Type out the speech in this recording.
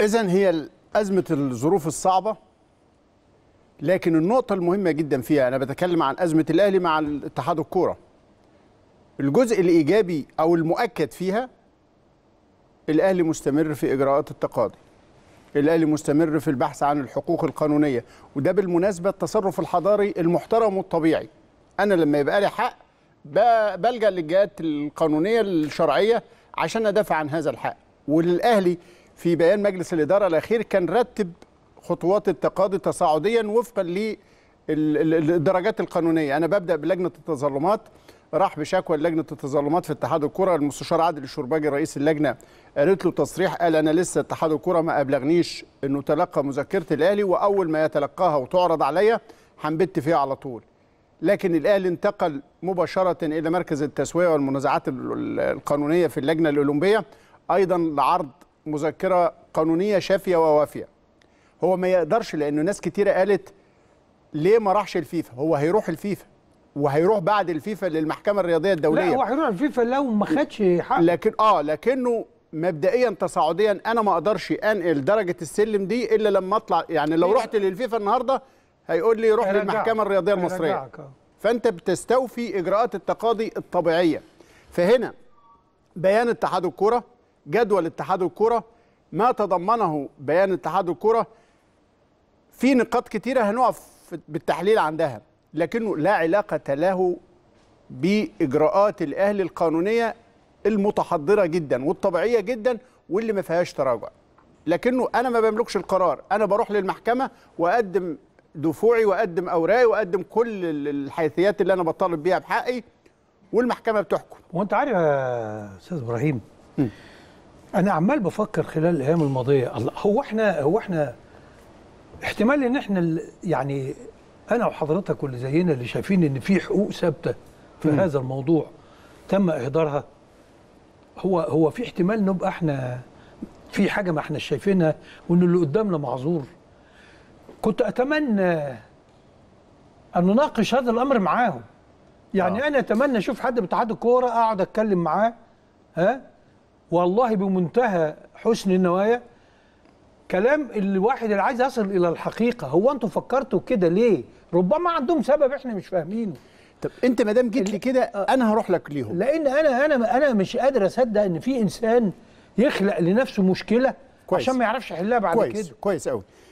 إذا هي أزمة الظروف الصعبة لكن النقطة المهمة جدا فيها أنا بتكلم عن أزمة الأهلي مع اتحاد الكورة الجزء الإيجابي أو المؤكد فيها الأهلي مستمر في إجراءات التقاضي الاهلي مستمر في البحث عن الحقوق القانونيه وده بالمناسبه التصرف الحضاري المحترم والطبيعي انا لما يبقى لي حق بلجا للجهات القانونيه الشرعيه عشان ادافع عن هذا الحق والاهلي في بيان مجلس الإدارة الأخير كان رتب خطوات التقاضي تصاعديا وفقا للدرجات القانونية أنا ببدأ بلجنة التظلمات راح بشكوى لجنة التظلمات في اتحاد الكرة المستشار عادل الشرباجي رئيس اللجنة قالت له تصريح قال أنا لسه اتحاد الكرة ما أبلغنيش أنه تلقى مذكرة الأهلي وأول ما يتلقاها وتعرض عليا هنبت فيها على طول لكن الأهلي انتقل مباشرة إلى مركز التسوية والمنازعات القانونية في اللجنة الأولمبية أيضا لعرض مذكره قانونيه شافيه ووافيه هو ما يقدرش لانه ناس كتيره قالت ليه ما راحش الفيفا هو هيروح الفيفا وهيروح بعد الفيفا للمحكمه الرياضيه الدوليه لا هو هيروح الفيفا لو ما خدش حقه لكن اه لكنه مبدئيا تصاعديا انا ما اقدرش انقل درجه السلم دي الا لما اطلع يعني لو إيه؟ رحت للفيفا النهارده هيقول لي روح للمحكمه الرياضيه المصريه آه. فانت بتستوفي اجراءات التقاضي الطبيعيه فهنا بيان اتحاد الكوره جدول اتحاد الكرة ما تضمنه بيان اتحاد الكرة في نقاط كتيرة هنقف بالتحليل عندها لكنه لا علاقة له بإجراءات الأهلي القانونية المتحضرة جدا والطبيعية جدا واللي ما فيهاش تراجع لكنه أنا ما بملكش القرار أنا بروح للمحكمة وأقدم دفوعي وأقدم أوراقي وأقدم كل الحيثيات اللي أنا بطالب بيها بحقي والمحكمة بتحكم وأنت عارف يا أستاذ إبراهيم انا عمال بفكر خلال الايام الماضيه الله هو احنا هو احنا احتمال ان احنا يعني انا وحضرتك واللي زينا اللي شايفين ان في حقوق ثابته في م. هذا الموضوع تم اهدارها هو هو في احتمال نبقى احنا في حاجه ما احنا شايفينها وان اللي قدامنا معذور كنت اتمنى ان نناقش هذا الامر معاهم يعني آه. انا اتمنى اشوف حد بتعاد الكوره اقعد اتكلم معاه ها والله بمنتهى حسن النوايا كلام الواحد اللي عايز يصل الى الحقيقه هو انتوا فكرتوا كده ليه ربما عندهم سبب احنا مش فاهمينه طب انت ما دام جيت لي كده آه. انا هروح لك ليهم لان انا انا انا مش قادر اصدق ان في انسان يخلق لنفسه مشكله كويس. عشان ما يعرفش يحلها بعد كويس. كده كويس كويس قوي